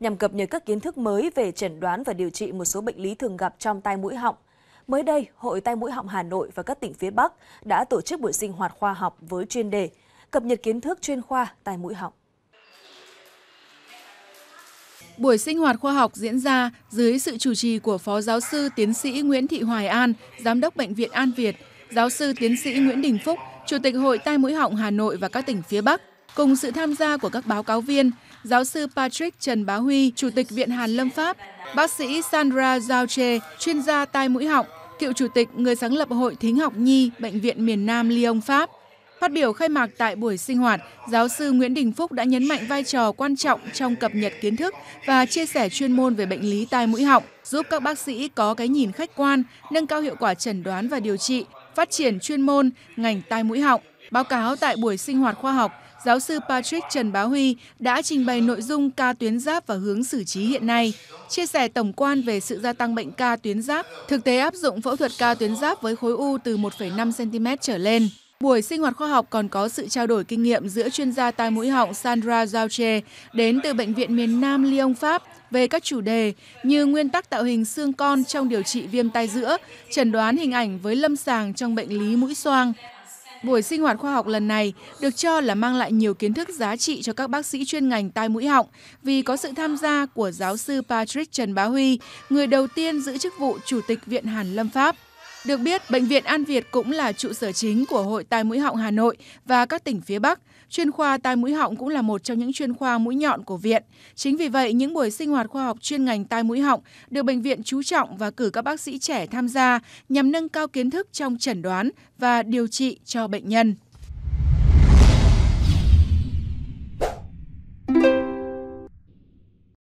nhằm cập nhật các kiến thức mới về chẩn đoán và điều trị một số bệnh lý thường gặp trong tai mũi họng. Mới đây, Hội Tai mũi họng Hà Nội và các tỉnh phía Bắc đã tổ chức buổi sinh hoạt khoa học với chuyên đề Cập nhật kiến thức chuyên khoa tai mũi họng. Buổi sinh hoạt khoa học diễn ra dưới sự chủ trì của Phó Giáo sư Tiến sĩ Nguyễn Thị Hoài An, Giám đốc Bệnh viện An Việt, Giáo sư Tiến sĩ Nguyễn Đình Phúc, Chủ tịch Hội Tai mũi họng Hà Nội và các tỉnh phía Bắc. Cùng sự tham gia của các báo cáo viên, giáo sư Patrick Trần Bá Huy, Chủ tịch Viện Hàn Lâm Pháp, bác sĩ Sandra Giao Chê, chuyên gia tai mũi họng, cựu chủ tịch người sáng lập Hội Thính học Nhi Bệnh viện miền Nam Lyon Pháp. Phát biểu khai mạc tại buổi sinh hoạt, giáo sư Nguyễn Đình Phúc đã nhấn mạnh vai trò quan trọng trong cập nhật kiến thức và chia sẻ chuyên môn về bệnh lý tai mũi họng, giúp các bác sĩ có cái nhìn khách quan, nâng cao hiệu quả chẩn đoán và điều trị, phát triển chuyên môn ngành tai mũi họng. Báo cáo tại buổi sinh hoạt khoa học, giáo sư Patrick Trần Bá Huy đã trình bày nội dung ca tuyến giáp và hướng xử trí hiện nay, chia sẻ tổng quan về sự gia tăng bệnh ca tuyến giáp, thực tế áp dụng phẫu thuật ca tuyến giáp với khối u từ 1,5 cm trở lên. Buổi sinh hoạt khoa học còn có sự trao đổi kinh nghiệm giữa chuyên gia tai mũi họng Sandra Zauche đến từ Bệnh viện miền Nam Lyon, Pháp về các chủ đề như nguyên tắc tạo hình xương con trong điều trị viêm tai giữa, chẩn đoán hình ảnh với lâm sàng trong bệnh lý mũi xoang, Buổi sinh hoạt khoa học lần này được cho là mang lại nhiều kiến thức giá trị cho các bác sĩ chuyên ngành tai mũi họng vì có sự tham gia của giáo sư Patrick Trần Bá Huy, người đầu tiên giữ chức vụ Chủ tịch Viện Hàn Lâm Pháp. Được biết, Bệnh viện An Việt cũng là trụ sở chính của Hội Tai Mũi Họng Hà Nội và các tỉnh phía Bắc. Chuyên khoa tai mũi họng cũng là một trong những chuyên khoa mũi nhọn của viện. Chính vì vậy, những buổi sinh hoạt khoa học chuyên ngành tai mũi họng được bệnh viện chú trọng và cử các bác sĩ trẻ tham gia nhằm nâng cao kiến thức trong chẩn đoán và điều trị cho bệnh nhân.